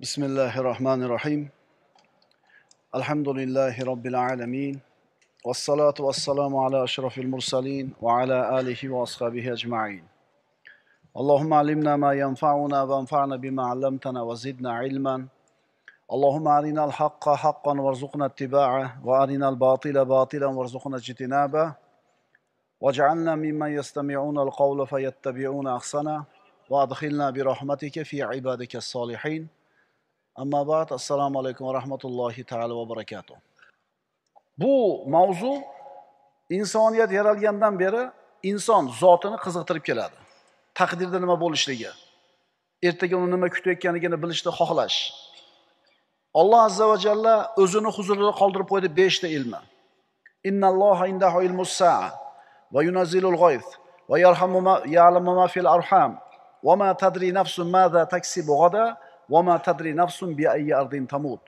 بسم الله الرحمن الرحيم الحمد لله رب العالمين والصلاة والسلام على أشرف المرسلين وعلى آله وأصحابه أجمعين اللهم علمنا ما ينفعنا وانفعنا بما علمتنا وزدنا علما اللهم أرنا الحق حقا وارزقنا اتباعه وأرنا الباطل باطلا وارزقنا اجتنابه واجعلنا ممن يستمعون القول فيتبعون أحسنه وأدخلنا برحمتك في عبادك الصالحين ammabad assalomu alaykum va rahmatullohi ta'ala va barakatuh. Bu mavzu insoniyat yaralgandan beri inson zotini qiziqtirib keladi. Taqdirda nima bo'lishligi, ertaga uni nima kutayotganligini bilishni xohlash. Alloh azza va jalla o'zini huzurida qoldirib qo'ydi beshta ilmi. Innalloha va ya'lamu ma fil arham va ma tadri nafsun madha taksibu ghadan vama tadri nafsun bi ayyi ardin tamut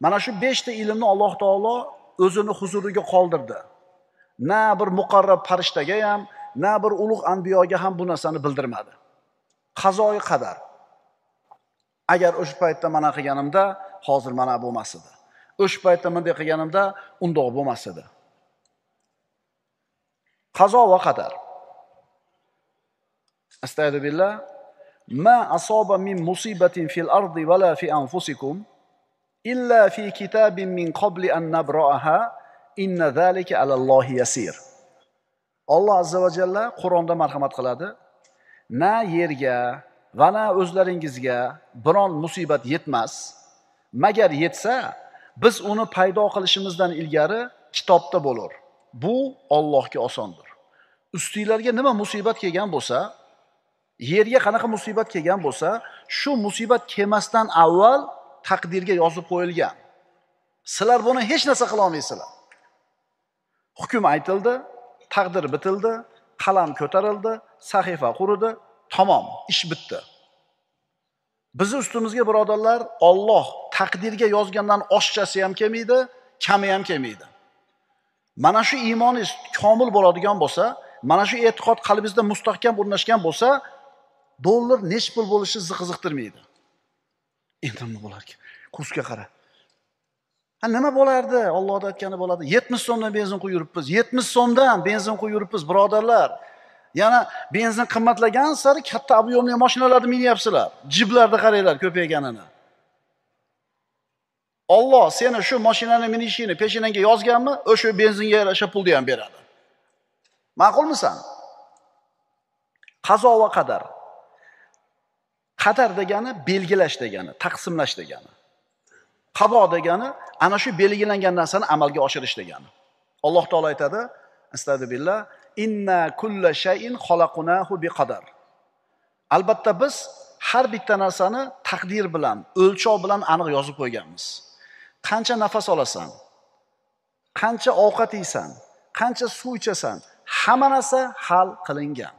mana shu 5 ta ilmni alloh taolo o'zini huzuriga qoldirdi na bir muqarrab farishtaga ham na bir ulug' anbiyoga ham bu narsani bildirmadi qazoyi qadar agar o'sha paytda mana qilganimda hozir mana bo'lmas edi o'sha paytda bunday qilganimda undoq bo'lmas edi qazo va qadar astagfirullah ما أصاب من مصيبة في الأرض ولا في أنفسكم إلا في كتاب من قبل أن نبرأها إن ذلك على الله يسير alloh azza va jalla qur'onda marhamat qiladi na yerga va na o'zlaringizga biron musibat yetmas magar yetsa biz uni paydo qilishimizdan ilgari kitobda bo'lur bu ollohga osondir ustinglarga nima musibat kelgan bo'lsa yerga qanaqa musibat kelgan bo'lsa shu musibat kelmasdan avval taqdirga yozib qo'yilgan sizlar buni hech narsa qila olmaysizlar hukm aytildi taqdir bitildi qalam ko'tarildi sahifa quridi tamom ish bitdi bizni ustimizga birodarlar olloh taqdirga yozgandan oshchasi ham kelmaydi kami ham kelmaydi mana shu iymoningiz komil bo'ladigan bo'lsa mana shu e'tiqod qalbingizda mustahkam o'rnashgan bo'lsa dollar nechi pul bo'lishi sizni qiziqtirmaydi endi nima bo'larkan kursga qara ha nima bo'lardi ollohni aytgani bo'ladi yetmish so'mdan benzin quyib yuribmiz yetmiz so'mdan benzin quyib yuribmiz birodarlar yana benzin qimmatlagan sari katta объемli mashinalarni minyapsizlar jiblarni qaranglar ko'payganini olloh seni shu mashinani minishingni peshinangga yozganmi o'sha benzinga yarasha pulni ham beradi ma'qulmisan qazo va qadar qadar degani belgilash degani taqsimlash degani qavo degani ana shu belgilangan narsani amalga oshirish degani alloh taolo aytadi astag'billah inna albatta biz har bitta narsani taqdir bilan o'lchov bilan aniq yozib qo'yganmiz qancha nafas olasan qancha ovqat yeysan qancha suv ichasan hamma narsa hal qilingan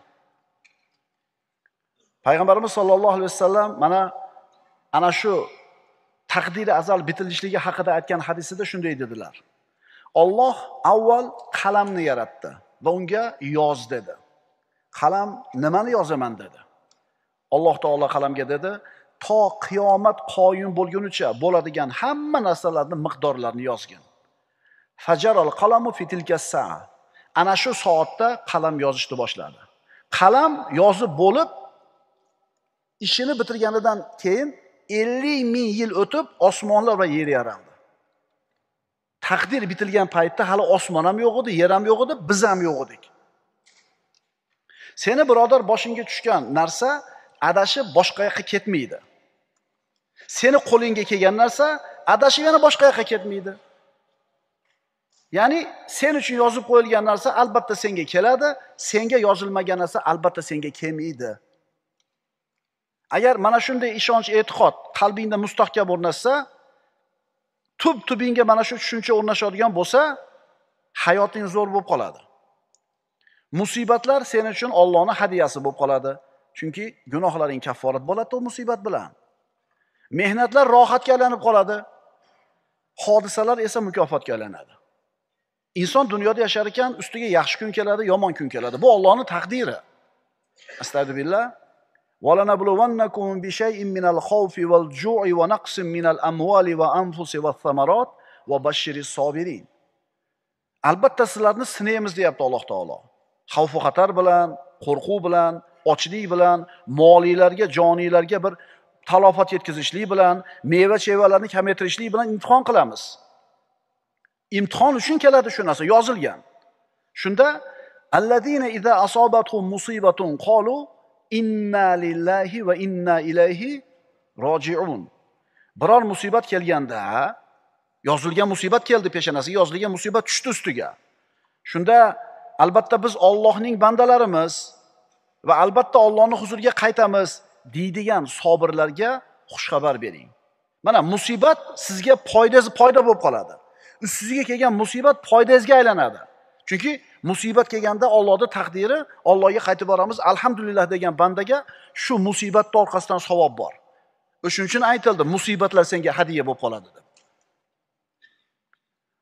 payg'ambarimiz sollallohu alayhi vasallam mana ana shu taqdiri azal bitilishligi haqida aytgan hadisida shunday dedilar olloh avval qalamni yaratdi va unga yoz dedi qalam nimani yozaman dedi alloh taolo qalamga dedi to qiyomat qoyim bo'lgunicha bo'ladigan hamma narsalarni miqdorlarini yozgin fajaral qalamu ana shu soatda qalam yozishni boshladi qalam yozib bo'lib ishini bitirganidan keyin ellik ming yil o'tib osmonlar va yer yaraldi taqdir bitilgan paytda hali osmon ham yo'q edi yer ham yo'q edi biz ham yo'q edik seni birodar boshingga tushgan narsa adashib boshqa yoqqa ketmaydi seni qo'lingga kelgan narsa adashib yana boshqa yoqqa ketmaydi ya'ni sen uchun yozib qo'yilgan narsa albatta senga keladi senga yozilmagan narsa albatta senga kelmaydi agar mana shunday ishonch e'tiqod qalbingda mustahkam o'rnashsa tub tubingga mana shu tushuncha o'rnashadigan bo'lsa hayoting zo'r bo'lib qoladi musibatlar sen uchun Allohning hadiyasi bo'lib qoladi chunki gunohlaring kafforat bo'ladi u musibat bilan mehnatlar rohatga aylanib qoladi hodisalar esa mukofotga aylanadi inson dunyoda yashar ekan ustiga yaxshi kun keladi yomon kun keladi bu Allohning taqdiri astag'firullah ولنبلونكم بشيء من الخوف والجوع ونقص من الأموال وأنفس والثمرات وبشر الصابرين albatta sizlarni sinaymiz deyapti alloh taolo xavfu xatar bilan qo'rquv bilan ochlik bilan moliylarga joniylarga bir talofat yetkazishlik bilan meva chevalarni kamaytirishlik bilan imtihon qilamiz imtihon uchun keladi shu narsa yozilgan shunda allazina iza asobathu musibatun qolu inna lillahi va inna ilayhi rojiun biror musibat kelganda yozilgan musibat keldi peshonasiga yozilgan musibat tushdi ustiga shunda albatta biz ollohning bandalarimiz va albatta ollohni huzuriga qaytamiz deydigan sobirlarga xushxabar bering mana musibat sizga foydasi foyda bo'lib qoladi ustingizga kelgan musibat foydangizga aylanadi chunki musibat kelganda Allohning taqdiri Allohga qaytib boramiz alhamdulillah degan bandaga shu musibatni orqasidan savob bor o'shuning uchun aytildi musibatlar senga hadiya bo'lib qoladi deb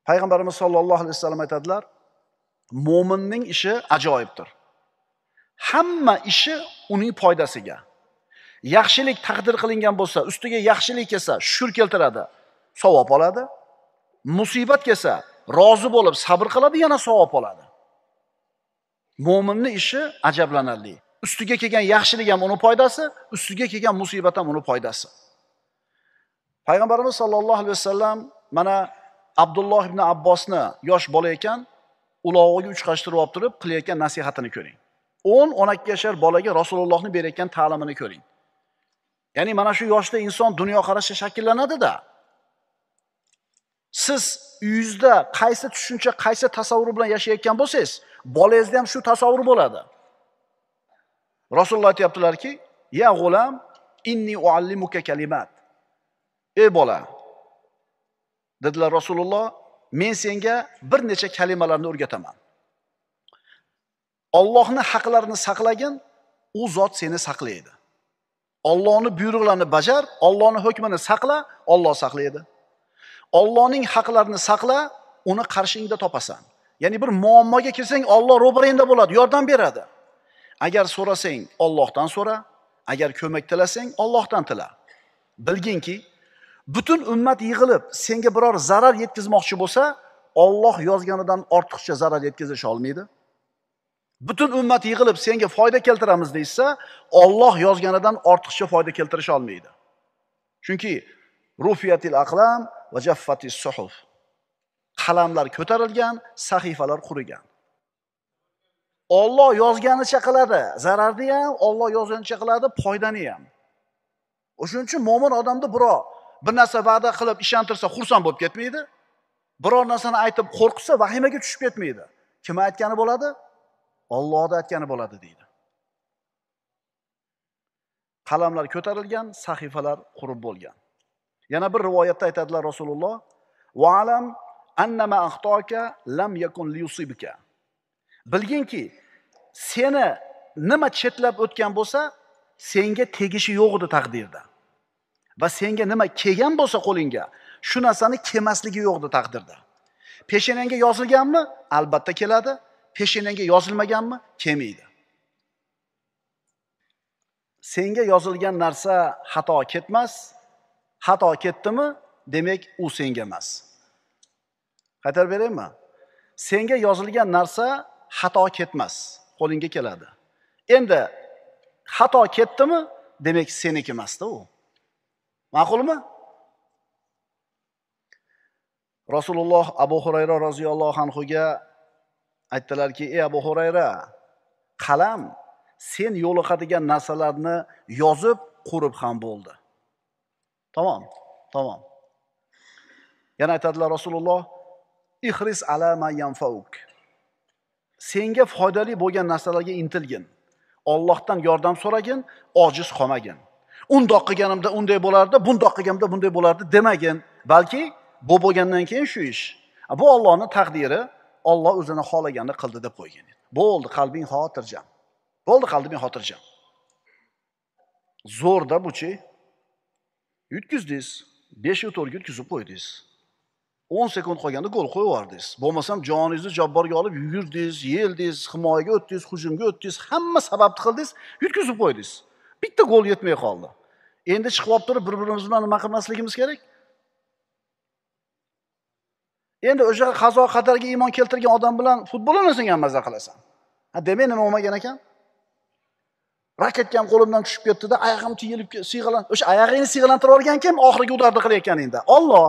payg'ambarimiz sollallohu alayhi vasallam aytadilar mo'minning ishi ajoyibdir hamma ishi uning foydasiga yaxshilik taqdir qilingan bo'lsa ustiga yaxshilik kelsa shukur keltiradi savob oladi musibat kelsa rozi bo'lib sabr qiladi yana savob oladi mo'minni ishi ajablanarli ustiga kelgan yaxshilik ham uni foydasi ustiga kelgan musibat ham uni foydasi payg'ambarimiz sollallohu alayhi vasallam mana abdulloh ibn abbosni yosh bola ekan ulovog'iga uchqashtirib olib turib qilayotgan nasihatini ko'ring o'n o'n ikki yashar bolaga rasulullohni berayotgan ta'limini ko'ring ya'ni mana shu yoshda inson dunyoqarashi shakllanadida siz uyingizda qaysi tushuncha qaysi tasavvur bilan yashayotgan bo'lsangiz bolangizda ham shu tasavvur bo'ladi rasululloh aytyaptilarki ya g'ulam inni uallimuka kalimat ey bola dedilar rasululloh men senga bir necha kalimalarni o'rgataman ollohni haqlarini saqlagin u zot seni saqlaydi ollohni buyruqlarini bajar ollohni hukmini saqla olloh saqlaydi Allohning haqlarini saqla, uni qarshingda topasan. Ya'ni bir muammoga kirsang, Alloh ro'barangda bo'ladi, yordam beradi. Agar so'rasang, Allohdan so'ra, agar ko'mak tilasang, Allohdan tila. Bilginki, butun ummat yig'ilib senga biror zarar yetkazmoqchi bo'lsa, Alloh yozganidan ortiqcha zarar yetkazish olmaydi. butun ummat yig'ilib senga foyda keltiramiz deysa olloh yozganidan ortiqcha foyda keltirish olmaydi chunki rufiyatil aqlam va jaffati suhuf qalamlar ko'tarilgan sahifalar qurigan olloh yozganicha qiladi zararni ham olloh yozganicha qiladi foydani ham o'shuning uchun mo'min odamni birov bir narsa va'da qilib ishontirsa xursand bo'lib ketmaydi biror narsani aytib qo'rqsa vahimaga tushib ketmaydi kim aytgani bo'ladi ollohni aytgani bo'ladi deydi qalamlar ko'tarilgan sahifalar qurib bo'lgan yana bir rivoyatda aytadilar rasululloh vaalam annama axtoka lam yakun liyusibka bilginki seni nima chetlab o'tgan bo'lsa senga tegishi yo'q edi taqdirda va senga nima kelgan bo'lsa qo'lingga shu narsani kelmasligi yo'q edi taqdirda peshanangga yozilganmi albatta keladi peshanangga yozilmaganmi kelmaydi senga yozilgan narsa xato ketmas xato ketdimi demak u senga emas qaytarib beraymi senga yozilgan narsa xato ketmas qo'lingga keladi endi xato ketdimi demak seniki emasda u ma'qulmi rasululloh abu hurayra roziyallohu anhuga aytdilarki ey abu hurayra qalam sen yo'liqadigan narsalarni yozib qurib ham bo'ldi Tamom, tamom. Yana aytadilar Rasululloh ihris ala ma yanfauk. Senga foydali bo'lgan narsalarga intilgin. Allohdan yordam so'ragin, ojiz qolmagin. Undoq qilganimda unday bo'lardi, bundoq qilganimda bunday bo'lardi demagin, balki bu bo'lgandan keyin shu ish. Bu Allohning taqdiri, Alloh o'zini xohlaganini qildi deb qo'ygan. Bo'ldi, qalbing xotirjam. Bo'ldi, qalbing xotirjam. Zo'rda buchi. yutkazdingiz besh to'rga yutkazib qo'ydingiz o'n sekund qolganda gol qo'yib yubordingiz bo'lmasam joningizni jabborga olib yugurdingiz yeldingiz himoyaga o'tdingiz hujumga o'tdingiz hamma sababni qildingiz yutkazib qo'ydingiz bitta gol yetmay qoldi endi chiqib olib turib bir birimiz bilan nima qilmasligimiz kerak endi o'sha qazo qadarga iymon keltirgan odam bilan futbol o'ynasan maza qilasan ha demak nima bo'lmagan ekan raketkam qo'limdan tushib ketdida oyog'im tiyilib siyg'alan o'sha oyog'ingni siyg'alantirib yuborgan kim oxirgi udarni qilayotganingda olloh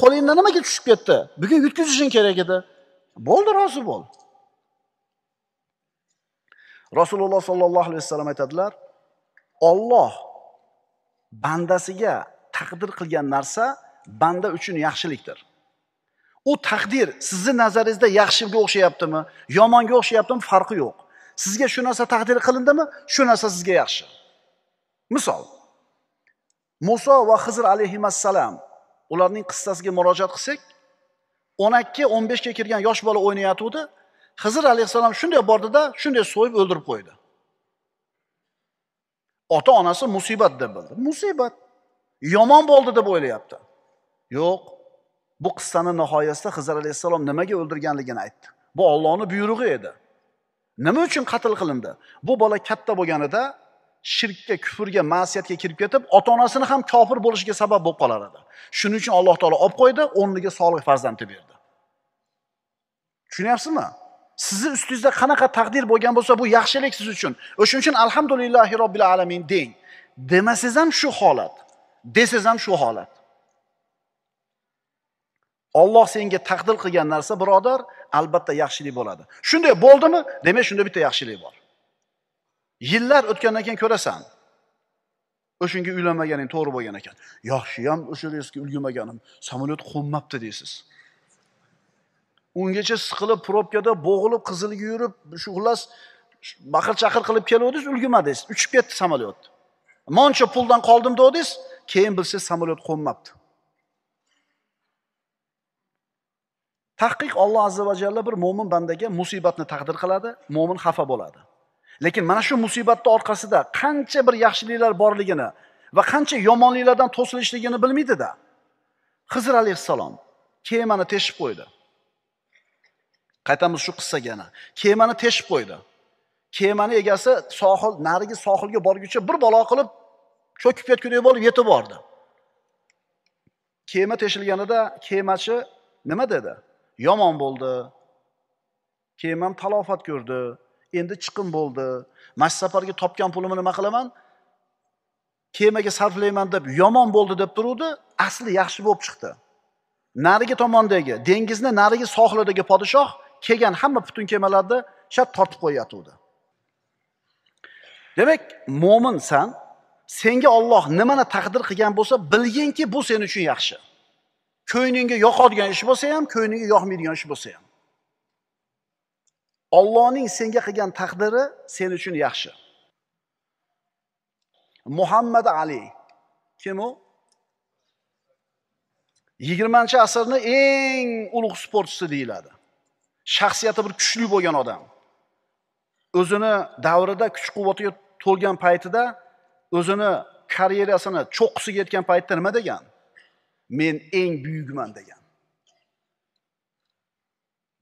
qo'lingda nimaga tushib ketdi bugun yutkazishing kerak edi bo'ldi rozi bo'l rasululloh sollallohu alayhi vasallam aytadilar olloh bandasiga taqdir qilgan narsa banda uchun yaxshilikdir u taqdir sizni nazaringizda yaxshiga o'xshayaptimi yomonga o'xshayaptimi farqi yo'q sizga shu narsa taqdir qilindimi shu narsa sizga yaxshi misol muso va hizr alayhissalom ularning qissasiga murojaat qilsak o'n ikki o'n beshga kirgan yosh bola o'ynayotgandi hizr alayhissalom shunday bordida shunday so'yib o'ldirib qo'ydi ota onasi musibat deb bildi musibat yomon bo'ldi deb o'ylayapti yo'q bu qissani nihoyasida hizr alayhissalom nimaga o'ldirganligini aytdi bu ollohni buyrug'i edi nima uchun qatl qilindi bu bola katta bo'lganida shirkka kufrga ma'siyatga kirib ketib ota onasini ham kofir bo'lishiga sabab bo'lib qolar edi shuning uchun alloh taolo olib qo'ydi o'rniga solih farzandni berdi tushunyapsizmi sizni ustingizda qanaqa taqdir bo'lgan bo'lsa bu yaxshilik siz uchun o'shaning uchun alhamdulillahi robbil alamin deng demasangiz ham shu holat desangiz ham shu holat olloh senga taqdir qilgan narsa birodar albatta yaxshilik bo'ladi shunday bo'ldimi demak shunda bitta yaxshilik bor yillar o'tgandan keyin ko'rasan o'shanga uylanmaganing to'g'ri bo'lgan ekan yaxshi ham o'sha reysga ulgurmaganim samolyot qo'nmabdi deysiz ungacha siqilib probkada bo'g'ilib qizilga yurib shu xullas baqir chaqir qilib keluvdingiz ulgurmadingiz uchib ketdi samolyot moncha puldan qoldim degandingiz keyin bilsangiz samolyot qo'nmabdi tahqiq olloh azza va jalla bir mo'min bandaga musibatni taqdir qiladi mo'min xafa bo'ladi lekin mana shu musibatni orqasida qancha bir yaxshiliklar borligini va qancha yomonliklardan to'silishligini bilmaydida hizr alayhissalom kemani teshib qo'ydi qaytamiz shu qissaga yana kemani teshib qo'ydi kemani egasi sohil narigi sohilga borguncha bir balo qilib cho'kib ketgudek bo'lib yetib bordi kema teshilganida kemachi nima dedi yomon bo'ldi keyin ham talofat ko'rdi endi chiqim bo'ldi shu safargi topgan pulimni nima qilaman kemaga sarflayman deb yomon bo'ldi deb turuvdi asli yaxshi bo'lib chiqdi narigi tomondagi dengizni narigi sohilidagi podshoh kelgan hamma butun kemalarni shart tortib qo'yatuvdi demak mo'minsan senga olloh nimani taqdir qilgan bo'lsa bilginki bu sen uchun yaxshi ko'nglingga yoqadigan ish bo'lsa ham ko'nglingga yoqmaydigan ish bo'lsa ham ollohning senga qilgan taqdiri sen uchun yaxshi muhammad ali kim u yigirmanchi asrni eng ulug' sportchisi deyiladi shaxsiyati bir kuchli bo'lgan odam o'zini davrida kuch quvvatiga to'lgan paytida o'zini karyerasini cho'qqisiga yetgan paytda nima degan men eng buyugiman degan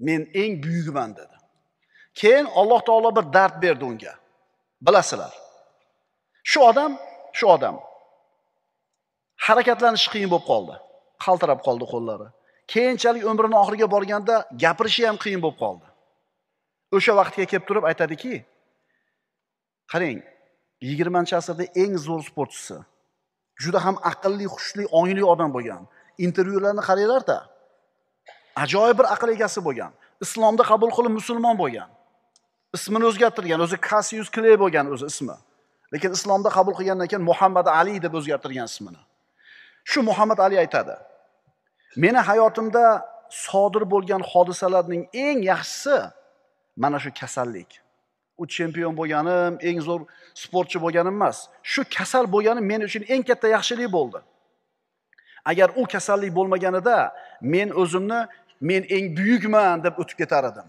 men eng buyugiman dedi keyin alloh taolo bir dard berdi unga bilasizlar shu odam shu odam harakatlanishi qiyin bo'lib qoldi qaltirab qoldi qo'llari keyinchalik umrini oxiriga borganda gapirishi ham qiyin bo'lib qoldi o'sha vaqtga kelib turib aytadiki qarang yigirmanchi asrda eng zo'r sportchisi juda ham aqlli xushli ongli odam bo'lgan intervyularni qaranglarda ajoyib bir aql egasi bo'lgan islomda qabul qilib musulmon bo'lgan ismini o'zgartirgan o'zi kasius kley bo'lgan o'zi ismi lekin islomda qabul qilgandan keyin muhammad ali deb o'zgartirgan ismini shu muhammad ali aytadi meni hayotimda sodir bo'lgan hodisalarning eng yaxshisi mana shu kasallik u chempion bo'lganim eng zo'r sportchi bo'lganim emas shu kasal bo'lganim men uchun eng katta yaxshilik bo'ldi agar u kasallik bo'lmaganida men o'zimni men eng buyukman deb o'tib ketar edim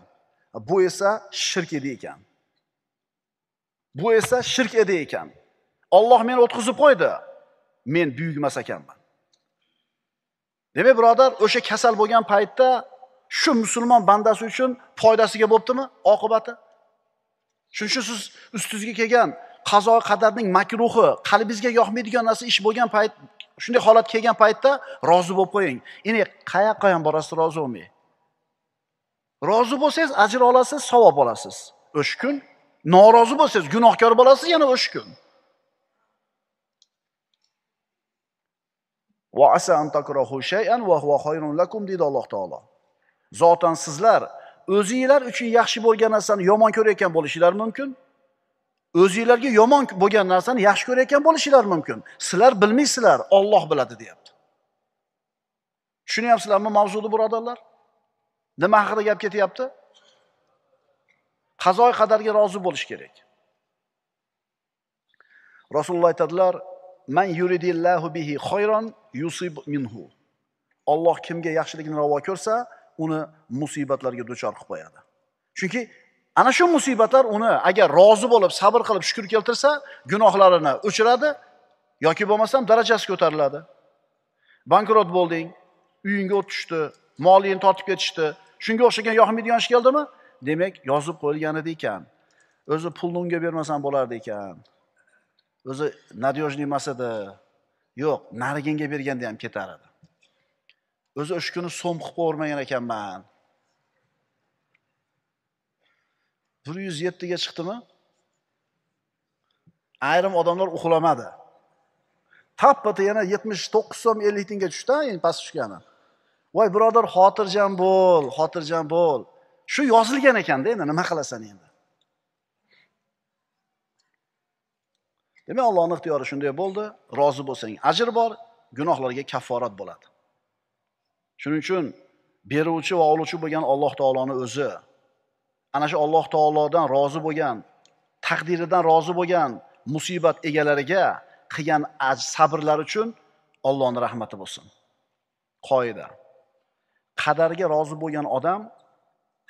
bu esa shirk edi ekan bu esa shirk edi ekan olloh meni o'tqizib qo'ydi men buyuk emas ekanman demak birodar o'sha kasal bo'lgan paytda shu musulmon bandasi uchun foydasiga bo'libdimi oqibati shuning uchun siz ustingizga kelgan qazo qadarning makruhi qalbingizga yoqmaydigan narsa ish bo'lgan payt shunday holat kelgan paytda rozi bo'lib qo'ying endi qayoqqa ham borasiz rozi bo'lmay rozi bo'lsangiz ajr olasiz savob olasiz o'sha kun norozi bo'lsangiz gunohkor bo'lasiz yana o'sha kun an takrahu shay'an huwa khayrun lakum deydi alloh taolo zotan sizlar o'zinglar uchun yaxshi bo'lgan narsani yomon ko'rayotgan bo'lishinglar mumkin o'zinglarga yomon bo'lgan narsani yaxshi ko'rayotgan bo'lishinglar mumkin sizlar bilmaysizlar Alloh biladi deyapti tushunyapsizlarmi mavzuni birodarlar nima haqida gap ketyapti qazoy qadarga rozi bo'lish kerak rasululloh aytadilar man bihi yusib minhu Alloh kimga yaxshilikni ravo ko'rsa uni musibatlarga duchor qilib qo'yadi chunki ana shu musibatlar uni agar rozi bo'lib sabr qilib shukur keltirsa gunohlarini o'chiradi yoki bo'lmasam darajasi ko'tariladi bankrot bo'lding uyingga o't tushdi molingni tortib ketishdi shunga o'xshagan yoqmaydigan ish keldimi demak yozib qo'yilgan edi ekan o'zi pulni unga bermasam bo'lardi ekan o'zi надежный emas edi yo'q nariginga berganda ham ketar edi o'zi o'sha kuni so'm qilib o'rmagan ekanman bir yuz yettiga chiqdimi ayrim odamlar uxlamadi tappata yana yetmish to'qqiz so'm ellik tiyinga tushdi endi past tushgani voy birodar xotirjam bo'l xotirjam bo'l shu yozilgan ekanda endi nima qilasan endi demak ollohni ixtiyori shunday bo'ldi rozi bo'lsang ajr bor gunohlarga kafforat bo'ladi shuning uchun beruvchi va oluvchi bo'lgan alloh taoloni o'zi ana shu alloh taolodan rozi bo'lgan taqdiridan rozi bo'lgan musibat egalariga qilgan sabrlar uchun Allohning rahmati bo'lsin qoida qadarga rozi bo'lgan odam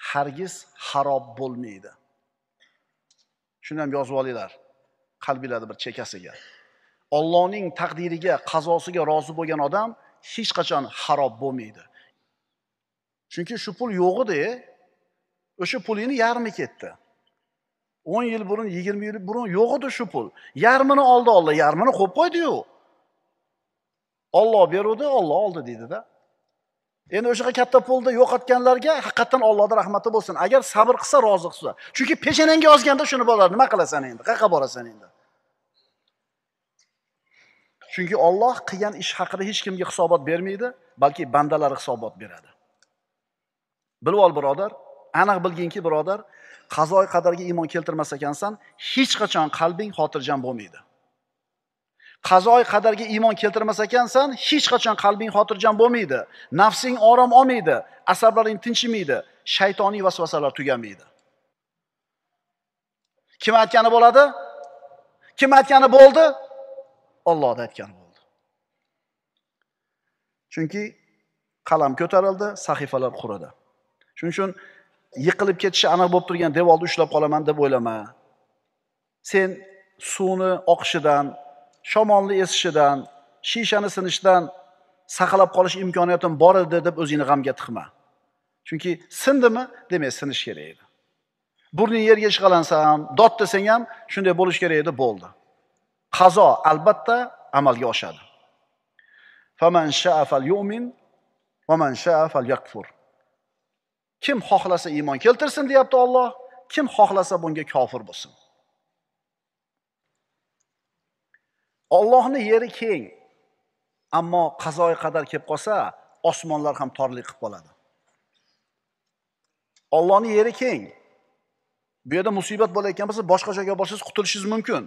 hargiz harob bo'lmaydi shuni ham yozib olinglar qalbinglarni bir chekkasiga ollohning taqdiriga qazosiga rozi bo'lgan odam hech qachon harob bo'lmaydi chunki shu pul yo'q edi o'sha pulingni yarmi ketdi o'n yil burun yigirma yil burun yo'q edi shu pul yarmini oldi oldi yarmini qo'yib qo'ydiyu olloh beruvdi olloh oldi deydida endi o'shaqa katta pulni yo'qotganlarga haqiqatdan ollohni rahmati bo'lsin agar sabr qilsa rozi qilsa chunki peshanangga yozganda shuni bo'ladi nima qilasan endi qayerqa borasan endi chunki olloh qilgan ish haqida hech kimga hisobot bermaydi balki bandalari hisobot beradi bilib ol birodar aniq bilginki birodar qazoi qadarga iymon keltirmas ekansan hech qachon qalbing xotirjam bo'lmaydi qazoi qadarga iymon keltirmas ekansan hech qachon qalbing xotirjam bo'lmaydi nafsing orom olmaydi asablaring tinchimaydi shaytoniy vasvasalar tugamaydi kim aytgani bo'ladi kim aytgani bo'ldi Allohni aytgan bo'ldi chunki qalam ko'tarildi sahifalar quridi shuning uchun yiqilib ketishi aniq bo'lib turgan devorni ushlab qolaman deb o'ylama sen suvni oqishidan shamolni esishidan shishani sinishidan saqlab qolish imkoniyatim bor edi deb o'zingni g'amga tiqma chunki sindimi demak sinish kerak edi burning yerga ishqalansa ham dod desang ham shunday bo'lishi kerak edi bo'ldi qazo albatta amalga oshadi shaa va man shaa kim xohlasa iymon keltirsin deyapti Alloh kim xohlasa bunga kofir bo'lsin Allohning yeri keng ammo qazoyi qadar kelib qolsa osmonlar ham torlik qilib qoladi Allohning yeri keng bu yerda musibat bo'layotgan bo'lsa boshqa joyga borsangiz qutulishingiz mumkin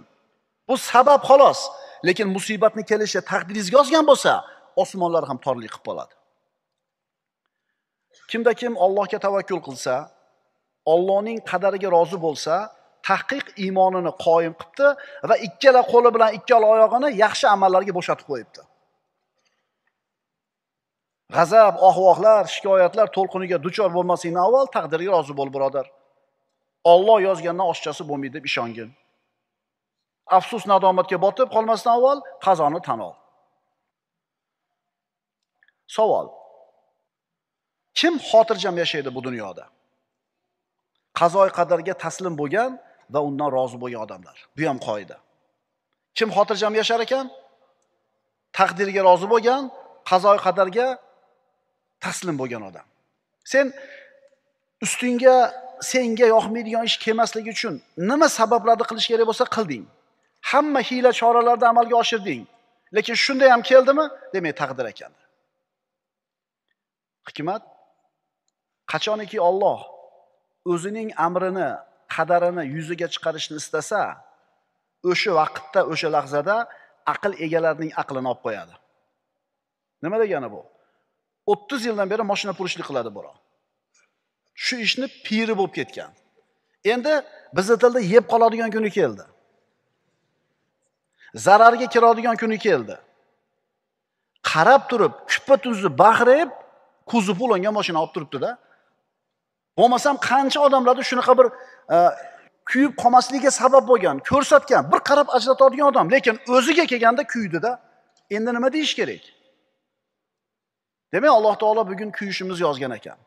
bu sabab xolos lekin musibatni kelishi taqdiringizga yozgan bo'lsa osmonlar ham torlik qilib qoladi kimda kim ollohga tavakkul qilsa ollohning qadariga rozi bo'lsa tahqiq iymonini qoyim qilibdi va ikkala qo'li bilan ikkala oyog'ini yaxshi amallarga bo'shatib qo'yibdi g'azab ohvohlar shikoyatlar to'lqiniga duchor bo'lmasingdan avval taqdirga rozi bo'l birodar olloh yozgandan oshchasi bo'lmaydi deb ishongin afsus nadomatga botib qolmasdan avval qazoni tan ol savol kim xotirjam yashaydi bu dunyoda qazoi qadarga taslim bo'lgan va undan rozi bo'lgan odamlar bu ham qoida kim xotirjam yashar ekan taqdirga rozi bo'lgan qazoi qadarga taslim bo'lgan odam sen ustingga senga yoqmaydigan ish kelmasligi uchun nima sabablarni qilish kerak bo'lsa qilding hamma hiyla choralarni amalga oshirding lekin shunday ham keldimi demak taqdir ekan hikmat qachoniki olloh o'zining amrini qadarini yuzaga chiqarishni istasa o'sha vaqtda o'sha lahzada aql egalarining aqlini olib qo'yadi nima degani bu o'ttiz yildan beri moshina purishlik qiladi birov shu ishni piri bo'lib ketgan endi bizni tilda yeb qoladigan kuni keldi zararga kiradigan kuni keldi qarab turib kuppa tuzi baqrayib kuzi po'langan mashina olib turibdida bo'lmasam qancha odamlarni shunaqa bir e, kuyib qolmasligiga sabab bo'lgan ko'rsatgan bir qarab ajratadigan odam lekin o'ziga kelganda kuydida endi nima deyish kerak demak alloh taolo bugun kuyishimizni yozgan ekan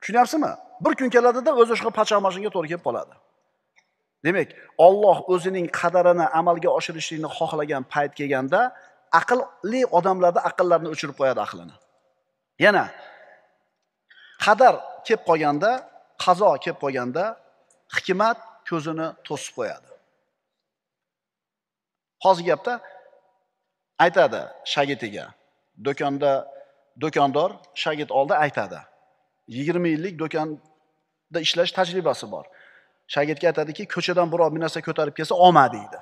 tushunyapsizmi bir kun keladida o'zi shunaqa pachaq to'g'ri kelib qoladi demak olloh o'zining qadarini amalga oshirishlikni xohlagan payt kelganda aqlli odamlarni aqllarini o'chirib qo'yadi aqlini yana qadar kelib qolganda qazo kelib qolganda hikmat ko'zini to'sib qo'yadi hozir gapda aytadi shagitiga do'konda do'kondor shagit oldi aytadi yigirma yillik do'konda ishlash tajribasi bor shagirdga aytadiki ko'chadan birov bir narsa ko'tarib kelsa olma deydi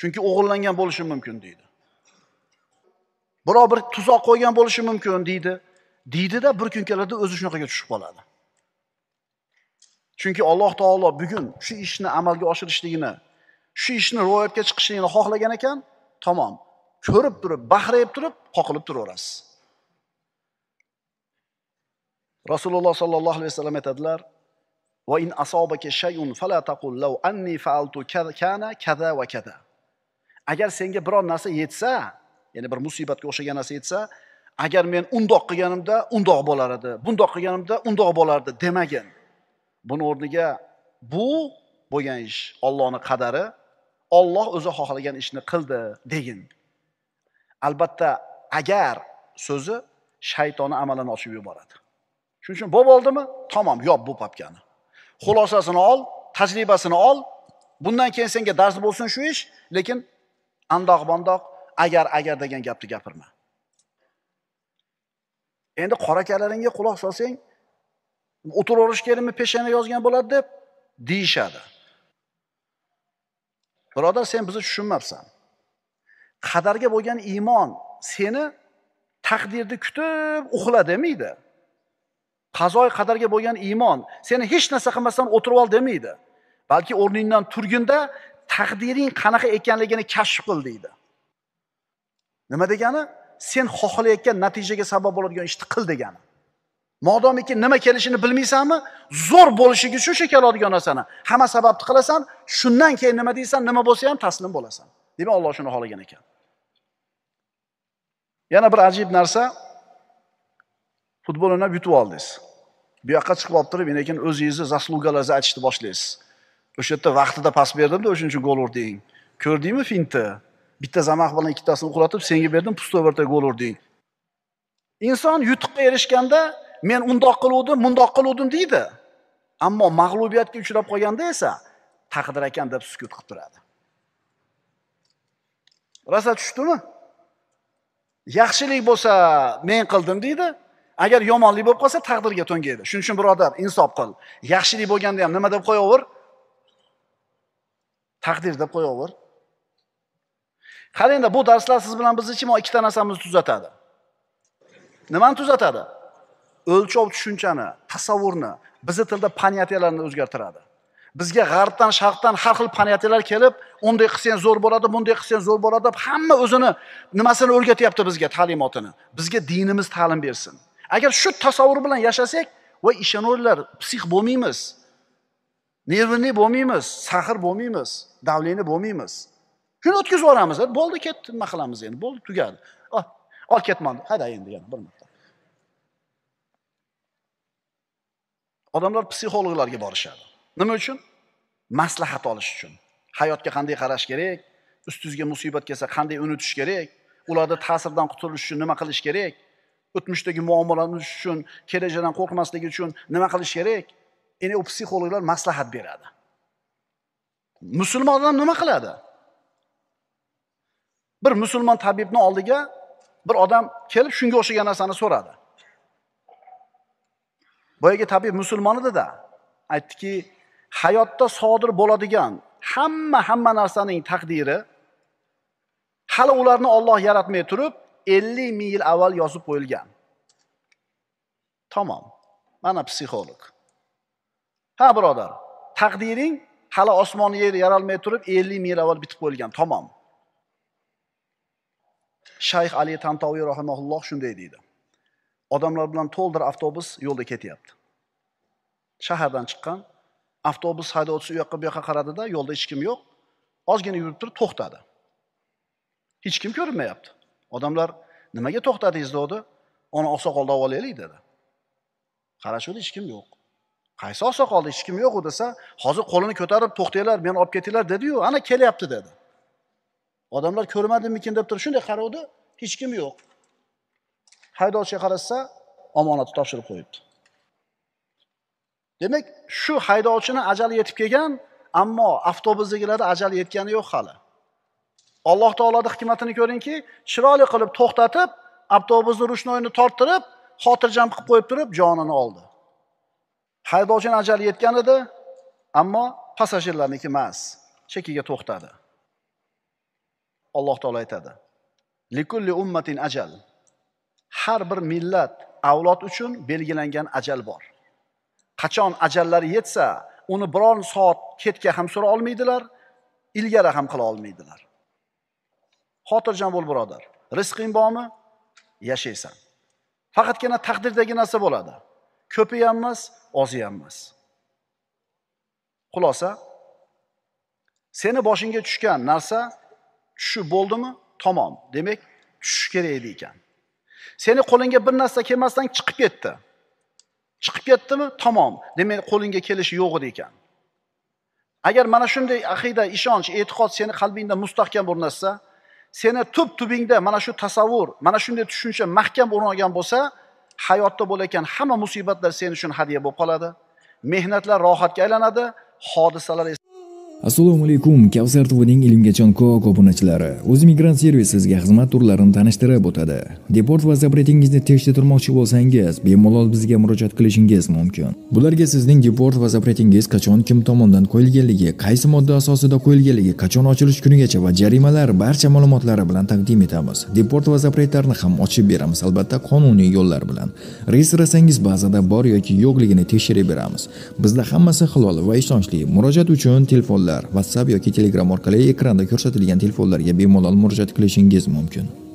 chunki o'g'irlangan bo'lishi mumkin deydi birov bir tuzoq qo'ygan bo'lishi mumkin deydi deydida bir kun keladi o'zi shunaqaga tushib qoladi chunki alloh taolo bugun shu ishni amalga oshirishligini shu ishni ro'yobga chiqishligini xohlagan ekan tamom ko'rib turib bahrayib turib qoqilib turaverasiz rasululloh sollallohu alayhi vasallam aytadilar va in asobaka shayun fala taqul law anni fa'altu kana kaza va kaza agar senga biror narsa yetsa ya'ni bir musibatga o'xshagan narsa yetsa agar men undoq qilganimda undoq bo'lar edi bundoq qilganimda undoq bo'lar edi demagin buni o'rniga bu bo'lgan ish ollohni qadari olloh o'zi xohlagan ishni qildi degin albatta agar so'zi shaytonni amalini ochib yuboradi shuning uchun bo'lib oldimi tamom yop bu papkani xulosasini ol tajribasini ol bundan keyin senga dars bo'lsin shu ish lekin andoq bandoq agar agar degan gapni gapirma endi qora quloq solsang o'tiraverish kerakmi peshana yozgan bo'ladi deb deyishadi birodar sen bizni tushunmabsan qadarga bo'lgan iymon seni taqdirni kutib uxla demaydi qazoy qadarga bo'lgan iymon seni hech narsa qilmasdan o'tirib ol demaydi balki o'rningdan turgunda taqdiring qanaqa ekanligini kashf qil deydi nima degani sen xohlayotgan natijaga sabab bo'ladigan ishni qil degani modomiki nima kelishini bilmaysanmi zo'r uchun shu keladigan narsani hamma sababni qilasan shundan keyin nima deysan nima bo'lsa ham taslim bo'lasan demak olloh shuni xohlagan ekan yana bir ajib narsa futbol o'ynab yutib oldingiz bu yoqqa chiqib olib turib lekin o'zingizni zaslugalaringizni aytishni boshlaysiz o'sha yerda vaqtida pas berdimda o'shaning uchun gol urding ko'rdingmi fintni bitta zamah bilan ikkitasini uxlatib senga berdim pustoy birta gol urding inson yutuqqa erishganda men undoq qiluvdim mundoq qiluvdim deydi ammo mag'lubiyatga uchrab qolganda esa taqdir ekan deb sukut qilib turadi rosa tushdimi yaxshilik bo'lsa men qildim deydi agar yomonlik bo'lib qolsa taqdirga to'ngaydi shuning uchun birodar insof qil yaxshilik bo'lganda ham nima deb qo'yaver taqdir deb qo'yaver qarangda bu darslar siz bilan bizni ichimon ikkita narsamizni tuzatadi nimani tuzatadi o'lchov tushunchani tasavvurni bizni tilda понятиyalarni o'zgartiradi bizga g'arbdan sharqdan har xil понятиyalar kelib unday qilsang zo'r bo'ladi bunday qilsang zo'r bo'ladi deb hamma o'zini nimasini o'rgatyapti bizga ta'limotini bizga dinimiz ta'lim bersin agar shu tasavvur bilan yashasak voy ishonaveringlar psix bo'lmaymiz nervniy bo'lmaymiz sahr bo'lmaymiz давление bo'lmaymiz shuni o'tkazib yuboramiz bo'ldi ketdi nima qilamiz endi bo'ldi tugadi ah, ol ketmon hada endi yana bir marta odamlar psixologlarga borishadi nima uchun maslahat olish uchun hayotga qanday qarash kerak ustingizga musibat kelsa qanday unutish kerak ularni ta'sirdan qutulish uchun nima qilish kerak o'tmishdagi muammolarimiz uchun kelajakdan qo'rqmaslik uchun nima qilish kerak endi u psixologlar maslahat beradi musulmon odam nima qiladi bir musulmon tabibni oldiga bir odam kelib shunga o'xshagan narsani so'radi boyagi tabib musulmon edida aytdiki hayotda sodir bo'ladigan hamma hamma narsaning taqdiri hali ularni olloh yaratmay turib ellik ming yil avval yozib qo'yilgan tamom mana psixolog ha birodar taqdiring hali osmon yer yaralmay turib ellik ming yil avval bitib qo'yilgan tamom shayx ali tantoviy rahimaulloh shunday deydi odamlar bilan to'ldir avtobus yo'lda ketyapti shahardan chiqqan avtobus haydovchisi u yoqqa bu yoqqa qaradida yo'lda hech kim yo'q ozgina yurib turib to'xtadi hech kim ko'rinmayapti odamlar nimaga to'xtadingiz devdi ona oqsoqolni olib olaylik dedi qarashuvdi hech kim yo'q qaysi oqsoqolni hech kim yo'q u desa hozir qo'lini ko'tarib to'xtanglar meni olib ketinglar dediyu ana kelyapti dedi odamlar ko'rmadimikin deb turib shunday qaravdi hech kim yo'q haydovchiga qarasa omonatni topshirib qo'yibdi demak shu haydovchini ajali yetib kelgan ammo avtobusdagilarni ajali yetgani yo'q hali alloh taoloning hikmatini ko'ringki chiroyli qilib to'xtatib avtobusni ruchnoyini torttirib xotirjam qilib qo'yib turib jonini oldi haydovchini ajali yetgan edi ammo passajirlarniki emas chekiga to'xtadi alloh taolo aytadi likulli ummatin ajal har bir millat avlod uchun belgilangan ajal bor qachon ajallari yetsa uni biror soat ketga ham sura olmaydilar ilgari ham qila olmaydilar xotirjam bo'l birodar rizqing bormi yashaysan faqatgina taqdirdagi narsa bo'ladi ko'pi ham emas ozi ham emas xulosa seni boshingga tushgan narsa tushib bo'ldimi tamom demak tushishi kerak edi ekan seni qo'lingga bir narsa kelmasdan chiqib ketdi chiqib ketdimi tamom demak qo'lingga kelishi yo'q edi ekan agar mana shunday aqida ishonch e'tiqod seni qalbingda mustahkam o'rnashsa seni tub tubingda mana shu tasavvur mana shunday tushuncha mahkam o'rnagan bo'lsa hayotda bo'layotgan hamma musibatlar sen uchun hadya bo'lib qoladi mehnatlar rohatga aylanadi hodisalar assalomu alaykum kavsar tvning ilmgachon kook obunachilari o'z migrant servis sizga xizmat turlarini tanishtirib o'tadi deport va zapretingizni tekshirib turmoqchi bo'lsangiz bemalol bizga murojaat qilishingiz mumkin bularga sizning deport va zapretingiz qachon kim tomonidan qo'yilganligi qaysi modda asosida qo'yilganligi qachon ochilish kunigacha va jarimalar barcha ma'lumotlari bilan taqdim etamiz deport va zapretlarni ham ochib beramiz albatta qonuniy yo'llar bilan registratsiyangiz bazada bor yoki yo'qligini tekshirib beramiz bizda hammasi halol va ishonchli murojaat uchun telefonlar sizlar whatsapp yoki telegram orqali ekranda ko'rsatilgan telefonlarga bemalol murojaat qilishingiz mumkin